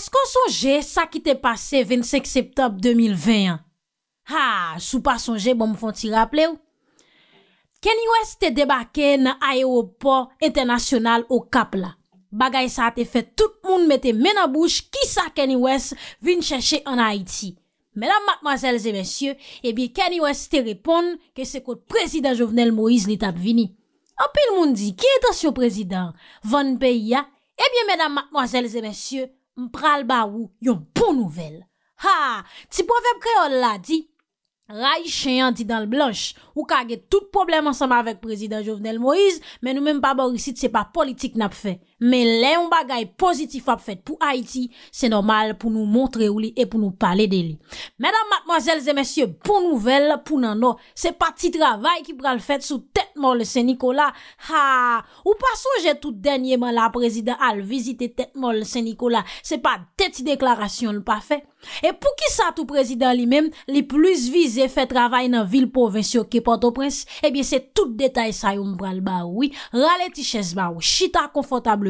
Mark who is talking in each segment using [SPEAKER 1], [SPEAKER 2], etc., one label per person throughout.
[SPEAKER 1] A skon sonje sa ki te pase 25 septob 2021? Ha, sou pa sonje bon mfon ti rapple ou? Kenny West te debake nan aeroport internasyonal ou kapla. Bagay sa te fet tout moun mette men a bouche ki sa Kenny West vin cheshe an Haiti. Menam matmazelze mensyo, ebi eh Kenny West te repon ke se kote prezident jovenel Moise li tap vini. A pi l moun di, ki etan syo prezident? Van pe ya? Ebi eh menam matmazelze mensyo. mpral ba wou yon pou bon nouvel. Ha! Ti pou vep kreol la di? Rayi chenyan di dan l blanche. Ou kage tout problem ansama avek prezident Jovenel Moïse, men nou menm pa borisit se pa politik nap fe. men lè yon bagay pozitif ap fèt pou Haiti, se normal pou nou montre ou li e pou nou pale de li. Mèdam, matmoazèl, zè mèsyè, pou nouvel, pou nan nou, se pati travay ki pral fèt sou tèt mol se Nikola. Ha, ou pason jè tout dènyèman la prezident al vizite tèt mol se Nikola, se pat tèt di deklarasyon l pa fèt. E pou ki sa tout prezident li mèm, li plus vize fèt travay nan vil povin se yo ke porto prens, e eh bie se tout detay sa yon pral ba oui, ralè ti chèz ba oui, chita konfotable,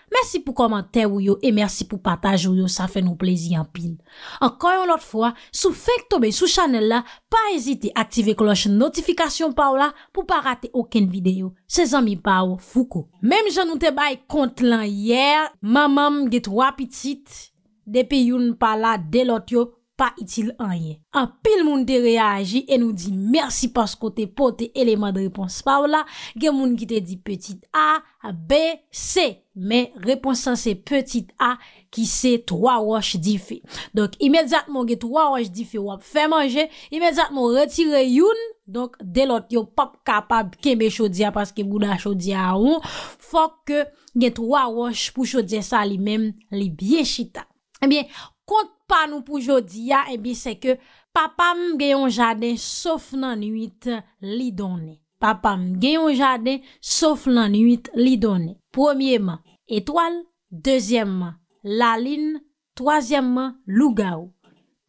[SPEAKER 1] Mersi pou komantè wou yo e mersi pou pataj wou yo, sa fè nou plezi yon pin. Ankon yon lot fwa, sou fèk tobe sou chanel la, pa ezite aktive kloche notifikasyon pa wou la pou pa rate oken videyo. Se zan mi pa wou, fou ko. Mem jan nou te bay kont lan yer, mamam get wapitit depi yon pala delot yo. A pil moun te reagi e nou di mersi pasko te pote eleman de repons pa w la. Gen moun ki te di petit a, b, c. Men reponsan se petit a ki se 3 wosh di fe. Donk imedzatman gen 3 wosh di fe wap fe manje. Imedzatman retire youn. Donk delot yo pap kapab keme chodia paske moun a chodia a ou. Fok gen 3 wosh pou chodia sa li menm li bie chita. E bien... Kont pa nou pou jodi ya ebi eh se ke papam genyon jaden sof nan 8 li donen. Papam genyon jaden sof nan 8 li donen. Premier man, etwal, deuxième man, la lin, troisième man, lou ga ou.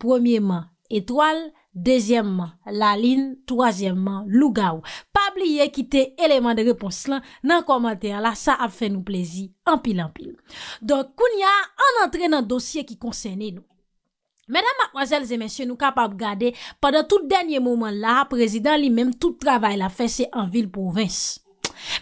[SPEAKER 1] Premier man, etwal, deuxième man, la lin, troisième man, lou ga ou. liye ki te eleman de repons lan nan komater la, sa ap fe nou plezi anpil anpil. Donk, koun ya an antre nan dosye ki konsene nou. Mèdam, akwazèl, zè mèsyon nou kapap gade, padan tout denye mouman la, prezident li mèm tout travay la fè se an vil povins.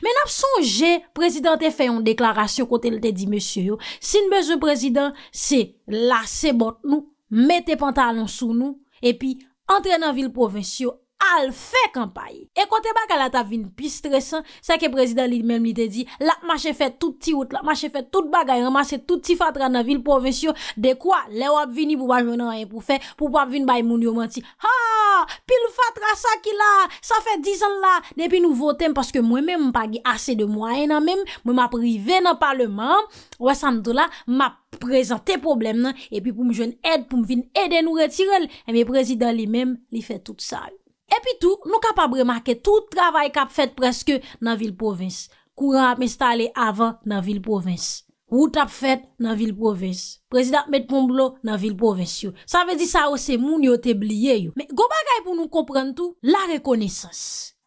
[SPEAKER 1] Mènam, son jè, prezident te fè yon deklarasyon kote l te di mèsyon yo, sin mèsyon prezident se la se bot nou, mète pantalon sou nou, epi antre nan vil povins yo, al fe kampaye. E kote baka la ta vin bistresan, sa ke prezident li menm li te di, la ma che fe tout ti wot la, ma che fe tout bagay, an ma se tout ti fatra nan vil pove syo, de kwa le wap vini pou pa jwene wanyen pou fe, pou pa vini bay moun yo manti, haaa, pil fatra sa ki la, sa fe dizan la, de pi nou votem, paske mwen menm mpagi ase de mwayen an menm, mwen ma prive nan parleman, wè san do la, ma prezante problem nan, e pi pou mwen jwene ed, pou mwen vini eden ou retirel, e mi prezident li menm, li fe tout sa Epi tou, nou kap ap remake, tout travay kap fet preske nan vil provins. Kouran ap installe avan nan vil provins. Wout ap fet nan vil provins. Prezident Metpomblo nan vil provins yo. Sa ve di sa ou se moun yo te bliye yo. Me goba gay pou nou kompren tou la rekonesans.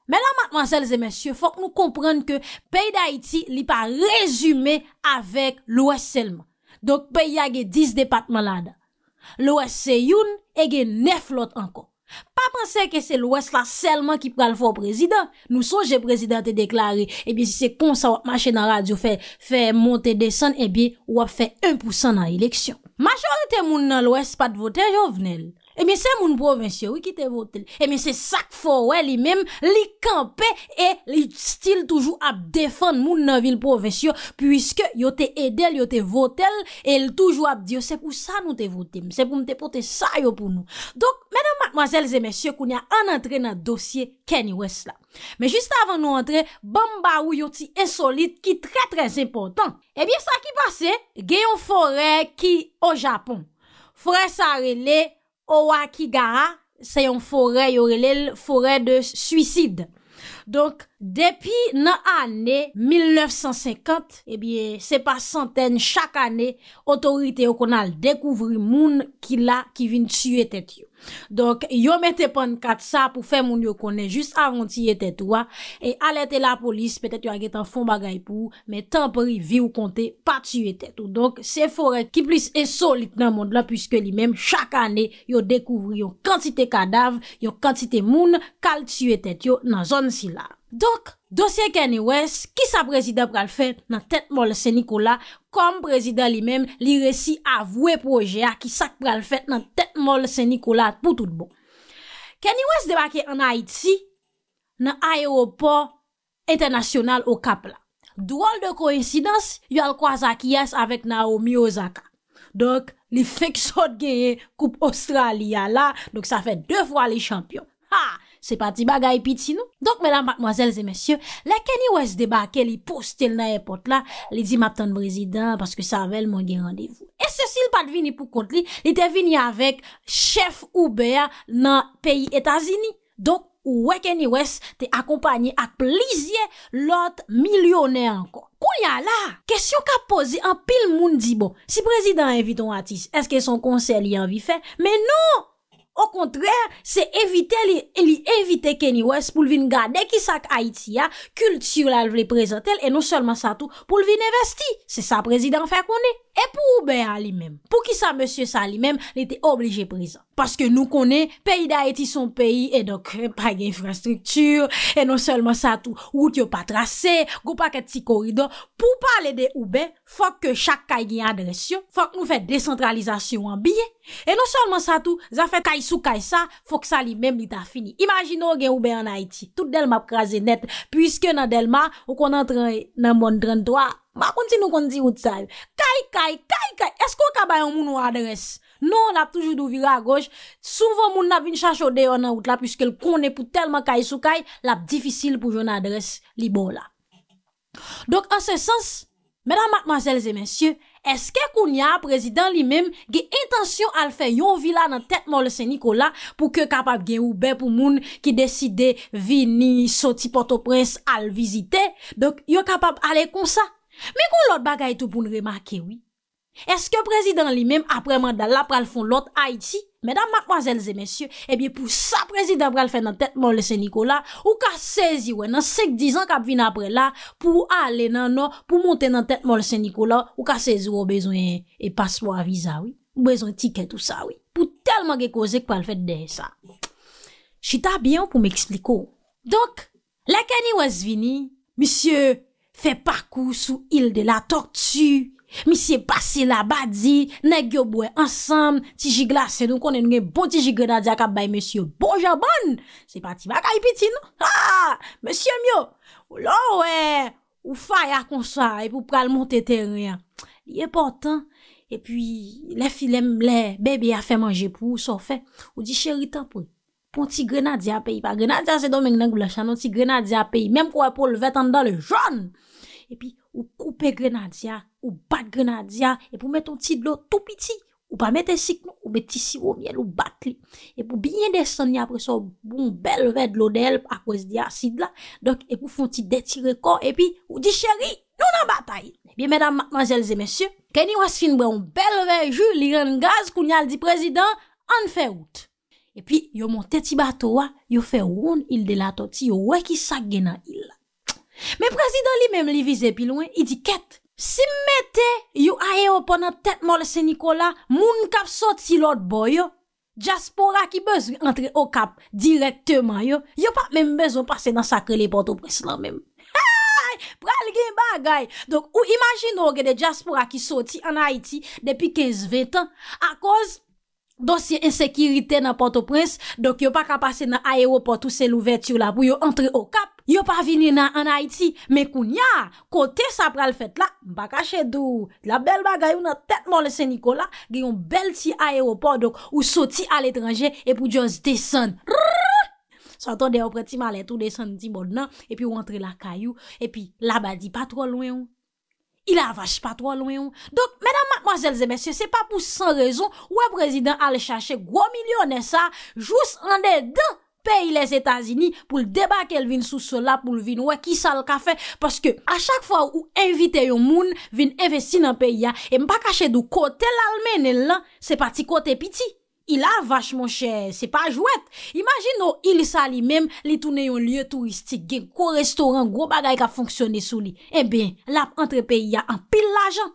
[SPEAKER 1] Men la mat mansel ze mensyo, fok nou kompren ke pey da iti li pa rezume avek lwes selman. Dok pey yage 10 departman lada. Lwes se youn ege 9 lot ankon. Pa panse ke se lwes la selman ki pral fò prezident, nou so jè prezident te deklare, ebi eh si se kon sa wap mache nan radyo fe monte desen, eh ebi wap fe 1% nan eleksyon. Majore te moun nan lwes pat vote jovenel. E eh mi se moun provensyo, wiki te votel? Eh e mi se sak fore li mem, li kampe, e li stil toujou ap defan moun nan vil provensyo, pwiske yo te edel, yo te votel, e l toujou ap diyo, se pou sa nou te votem, se pou mte pote sa yo pou nou. Donk, mèdèm mwazèl zè mèsyo, koun ya an antre nan dosye Kenny West la. Mè jist avan nou antre, bamba ou yo ti esolit ki tre tre zimpotant. E eh biye sa ki pase, geyon fore ki o Japon, fre sa rele, Ou wakigara, se yon fore yorelel fore de suicide. Donk, depi nan ane 1950, ebye se pa santen chak ane, otorite yo kon al dekouvri moun ki la ki vin tsu etet yo. Donk, yo mette pan kat sa pou fe moun yo konen jist avanti etet yo, e alete la polis, petet yo aget an fon bagay pou, men tampri vi ou konte pa tsu etet yo. Donk, se fore ki plis esolik nan moun la, pwiske li menm chak ane yo dekouvri yo kantite kadav, yo kantite moun kal tsu etet yo nan zon sil. Donk, dosye Kenny West, ki sa prezident pral fet nan tet mol Sen Nikola Kom prezident li men, li resi avwe proje a ki sak pral fet nan tet mol Sen Nikola pou tout bon Kenny West debake an Haiti, nan aeroport internasyonal o kapla Drol de koensidans, yal kwa zaki yas avek Naomi Osaka Donk, li fek sot geye koup Australia la, donk sa fe 2 fwa li champyon Ha! Se pati bagay piti nou. Donk, mèdam, bakmwazèlzè, mèsyè, lè kèni wèz débake li pou stèl na epot la, li di map tan prezidant, paske savel moun gen randevou. E se sil pat vini pou kont li, li te vini avèk chef Uber nan peyi Etazini. Donk, wè kèni wèz te akompanyè ak plizye lot milyonè anko. Kou yalè? Kèsyon ka pose an pil moun di bo. Si prezidant eviton atis, eske son konser li anvi fè? Mè nou! Ou kontrèr, se evite li evite Kenny West pou lvin gade ki sak Haitia, kult sur lal vle prezantel e nou solman sa tou pou lvin investi. Se sa prezident fè konè. E pou oube an li mem, pou ki sa monsie sa li mem, li te oblije prizan. Paske nou konen, peyi da eti son peyi, e do krempay euh, gen infrastrukture, e non selman sa tou, wout yo pa trase, go pa ket ti korido, pou pale de oube, fok ke chak kay gen adresyon, fok nou fet descentralizasyon an biye, e non selman sa tou, zafet kay sou kay sa, fok sa li mem li ta fini. Imagino gen oube an a eti, tout del map kaze net, pwiske nan del map, ou kon entran nan moun dren dwa, Ma konti nou konti ou tsa. Kay, kay, kay, kay. Esko ka bayan moun ou adres? Non, lap toujou d'ouvira a goj. Souven moun nap vin chasho de yon an out la pwiske l konen pou telman kay sou kay lap difisil pou joun adres li bon la. Dok an se sens, mèdam matmazèl zè mensyè, eske koun ya prezident li mèm ge intasyon al fè yon vila nan tèt mol sè Nikola pou ke kapab ge oube pou moun ki deside vini soti poto prens al vizite. Dok yo kapab ale kon sa? Mi kon lot bagay tou pou nou remake, oui? Eske prezidant li mem apreman da la pral fon lot a iti? Mèdam, makmwazèlze, mèsyè, ebi eh pou sa prezidant pral fè nan tèt mol sè Nikola, ou ka sezi wè nan sek dizan kap vin apre la pou ale nan nou, pou monte nan tèt mol sè Nikola, ou ka sezi wè ou bezwen e paspo avisa, oui? Ou bezwen tiket ou sa, oui? Pou telman ge kozè kwa l fèt dey sa. Chita byan pou m'ekspliko. Donk, la kèni wè s'vini, misye... Fe parkou sou il de la tortue, mi se pase la badi, ne gyo bwe ansam, tijigla se don konen gen bon tijigla di akab baye monsiyo. Bon japon, se pati baka ipiti nou. Ha, ah, monsiyo myo, ou la ou e, ou fay akonsa e pou pral monte teri ya. Li e portan, e pi le fi lem le, bebe a fe manje pou ou so fe, ou di cheri tanpon. Pon ti grenadja peyi, pa grenadja se do men genen gou la chanon ti grenadja peyi, menm kwa pou le vet an dan le joun. Epi, ou koupe grenadja, ou bat grenadja, epi ou mette ou tit lo tou piti, ou pa mette sik nou, ou bet ti siwou miel, ou bat li. Epi ou binye deson ni apre so, bon bel vet lo del apre se di asid la, dok epi ou fon ti deti rekor, epi ou di cheri, nou nan batay. Epi, menam, manjelze, mensyo, keni waz fin bre un bel vet ju, li ren gaz, kou nyal di prezident, an fe wout. E pi, yo montè ti batowa, yo fè woun il de la toti, yo wè ki sak genan il. Men prezident li menm li vize pi louen, i di ket. Si mète, yo aye oponan tet mol sè Nikola, moun kap soti lòt boy yo, Jaspora ki bez wè entre o kap direk teman yo, yo pa menm bez wè pase nan sakre le poto preslan menm. Ha! Pral gen bagay! Donk, ou imajin nou gen de Jaspora ki soti an Haiti depi 15-20 an, akòz, Dosye insekirite nan Port-au-Prince, dok yo pa kapase nan aéroport ou sel ouverture la pou yo entre au cap. Yo pa vini nan en Haiti, me kounya, kote sa pral fèt la, bakache dou. La bel bagayou nan tèt mon le Saint-Nicolas, gri yon bel ti aéroport, dok ou soti al étranger, epou diyon se desen. So anton de yo prati maletou desen di bon nan, epi yo entre la kayou, epi la badi patro lwen yo. il avache patwa lwen yon. Donk, menam, madmoazelze, mesye, se pa pou san rezon, wè prezident ale chache gwo milyon en sa, jous an de den peyi les Etazini pou l debake el vin sou sola pou l vin wè ki sa l kafe paske a chak fwa ou invite yon moun vin investi nan peyi ya, e mpa kache dou kote l almen en lan, se pati kote piti. Il a vachman chè, se pa jwet. Imagin nou, il sa li mem li toune yon liye touristik gen, ko restoran, gwo bagay ka fonksyonne sou li. E eh ben, lap antrepe ya an pil la jan.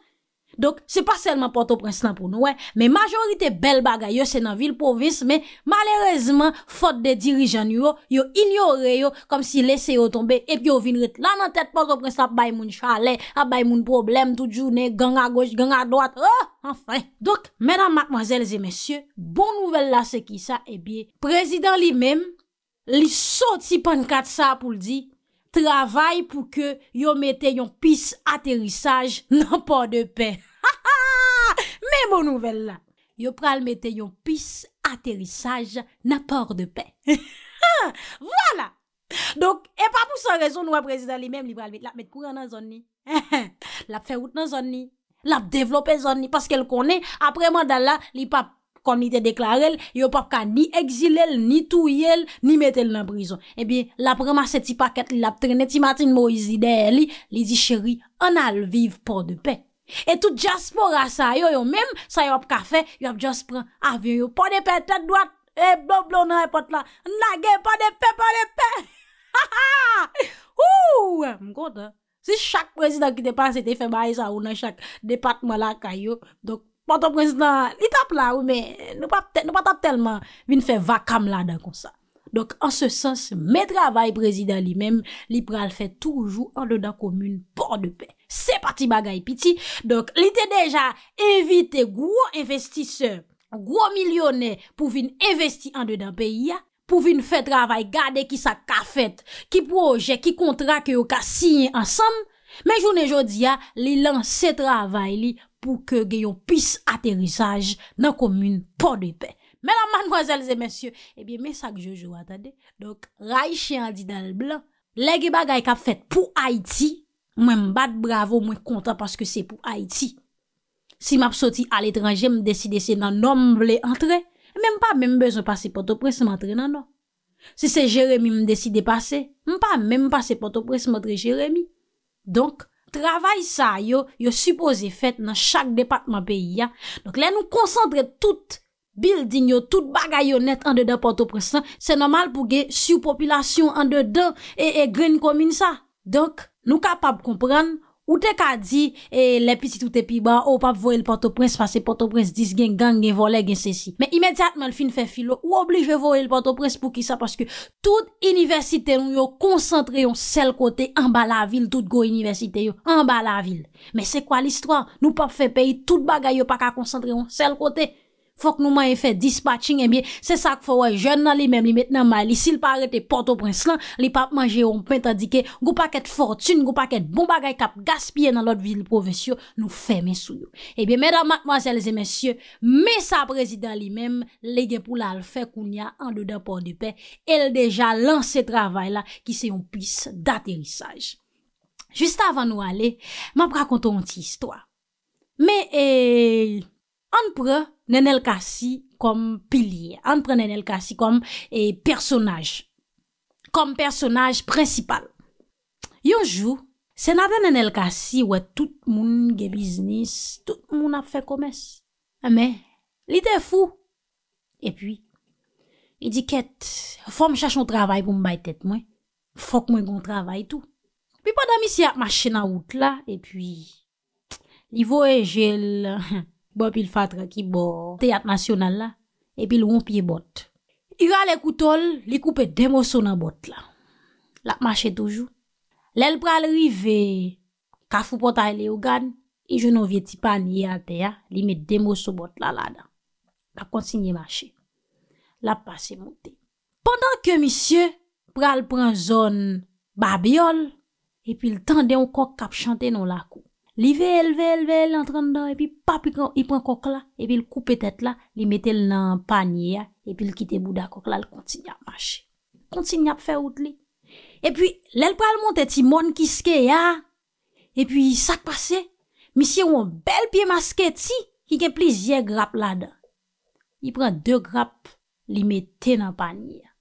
[SPEAKER 1] Dok, se pa selman Port-au-Prestan pou nou, me majorite bel bagay yo, se nan vil povis, me malerezman, fote de dirijan yo, yo inyo re yo, kom si lese yo tombe, ep yo vin re tlan nan tet Port-au-Prestan, bay moun chale, a bay moun problem, tout jounen, gang a goj, gang a doat, oh, anfen. Dok, menan, mademoiselles et messieurs, bon nouvel la se ki sa, ebiye, eh prezident li mem, li soti pan kat sa pou ldi, Travay pou ke yo mette yon pis aterissaj nan por de pe. Me bon nouvel la. Yo pral mette yon pis aterissaj nan por de pe. Voilà. Donk, e pa pou sa rezon nou a prezident li menm li pral vet. La mette kouran nan zon ni. La feyout nan zon ni. La devlope zon ni. Paske l konen, apre mandala, li pa pral. Komite deklarel, yo pap ka ni eksilel, ni touyele, ni metel nan brison. Ebi, eh la prema se ti paket li lap trene, ti matin mou izi derli, li zi cheri, anal vive pou de pe. E tout jaspora sa yo, yo mem, sa yo ap ka fe, yo ap jaspre, avyo yo, pou de pe, tek dwat, e eh, blon blon nan e pot la, nage pou de pe, pou de pe. Ou, mkote, si chak prezi nan ki te panse, te fe baye sa ou nan chak departman la kayo, dok. Mato prezident, li tap la ou men, nou pa tap telman, vin fè vakam la dan konsa. Dok, an se sens, mè travay prezident li men, li pral fè toujou an dè dan komun bor de pè. Se pati bagay piti, dok, li te deja evite gwo investisseur, gwo milyonè pou vin investi an dè dan peyi ya, pou vin fè travay gade ki sa ka fèt, ki proje, ki kontrak yo ka sinye ansam, men jounen jodi ya, li lanse travay li... pou ke geyon pis aterisaj nan komyoun eh pou de pe. Mè nan manwazèl zè mèsyè, ebyè mè sa kjè jò jò atade, donk, ray chè an di dal blan, le geba gay kap fèt pou Haiti, mwen mbate bravo, mwen kontan paske se pou Haiti. Si m ap soti al etranje, m deside se nan nan m wle entre, mè m pa mè m bezon pase potopres m entre nan nan. Se se Jeremie m deside pase, m pa m m pase potopres m entre Jeremie. Donk, Travay sa yo, yo supose fèt nan chak depatman peyi ya. Donk lè nou konsantre tout building yo, tout bagay yo net an de den porto presan. Se normal pou ge sou popilasyon an de den e e gren komine sa. Donk nou kapab komprenn Ou te ka di, eh, oh, le pitit ou te pi ba, ou pap voye l'Port-au-Prince pa se Port-au-Prince dis gen gang gen vole gen se si. Men imediatmen l'fin fe filo, ou oblige voye l'Port-au-Prince pou ki sa, paske tout universite nou yo konsentre yon sel kote en ba la vil, tout go universite yo en ba la vil. Men se kwa l'histoire? Nou pap fe peyi tout bagay yo pa ka konsentre yon sel kote. Fok nou man yon fè dispatching, e eh bie, se sak fò wè jè nan li mèm li met nan mali, si l pa arète Port-au-Brenslan, li pap man jè yon pènt adike, goupakèt fòrtune, goupakèt bombagay kap gaspye nan lot vil provensyo, nou fè men sou yo. E bie, mèdèm, mèdèm, mèdèm, mèdèm, mèdèm, mèdèm, mèdèm, mèdèm, mèdèm, mèdèm, mèdèm, mèdèm, mèdèm, mèdèm, mèdèm, mèdèm, mèd an pre nen el kasi kom pilye, an pre nen el kasi kom e, personaj, kom personaj prinsipal. Yonjou, se nadè nen el kasi, wè tout moun ge biznis, tout moun ap fè komes. Ame, li te fou. E pwi, idiket, fò m chach nou travay pou m bay tèt mwen, fòk mwen goun travay tou. Pi padami si ap machè nan wout la, e pwi, li vò e jèl, hè, Bon pi l fatra ki bo teyat nasyonal la. E pi l wompye bot. Iwa le koutol, li koupe demoso nan bot la. La ap mache toujou. Le l pral rive, kafou pota e le ogan. I e jounon vye tipa li ate ya. Li met demoso bot la la dan. La konsigne mache. La ap pase mouti. Pendan ke misye, pral pran zon babiol. E pi l tende yon kok kap chante nan lakou. Li vel, vel, vel, entran dan, e pi pap, i pren kok la, e pi l koupe tet la, li mette l nan panye ya, e pi l kite bouda kok la, l kontin ya mache. Kontin ya pfe ou tli. E pi, l el pral monte ti mon kiske ya, e pi sak pase, misye won bel pie maske ti, ki gen plizye grap la dan. I pren de grap, li mette nan panye ya.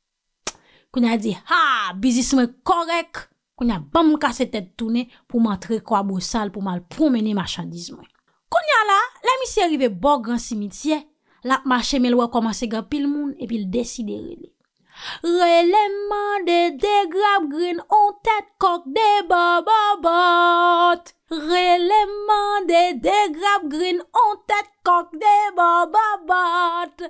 [SPEAKER 1] Koun ya di, ha, bizisme korek! konya ban moun ka se tet toune pou man tre kwa bousal pou man promene machandizman. Konya la, la mi se rive bok gran simitye, la ma chemel wak koman se gapil moun epil deside rene. Releman de degrab grin on tet kok de bababot. Releman eh de degrap grin on tet kok de bababat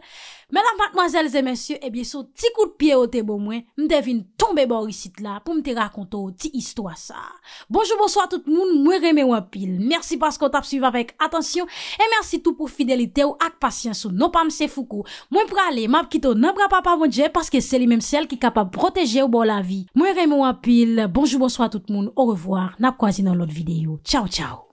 [SPEAKER 1] Menan matmazelze mensyo, e bie sou ti kout piye o te bomwen Mdevin tombe bor isit la pou mte rakonto ti histwa sa Bonjou bonsoy a tout moun, mwen reme wapil Mersi pas kon tap suiv avèk, atensyon E mersi tout pou fidelite ou ak pasyans ou nopam se foukou Mwen prale, map kito nabra non, pa pa mwen dje Paske se li menm sel ki kapap proteje ou bo la vi Mwen reme wapil, bonjou bonsoy a tout moun Au revoir, nap kwazi nan lot videyo 悄悄。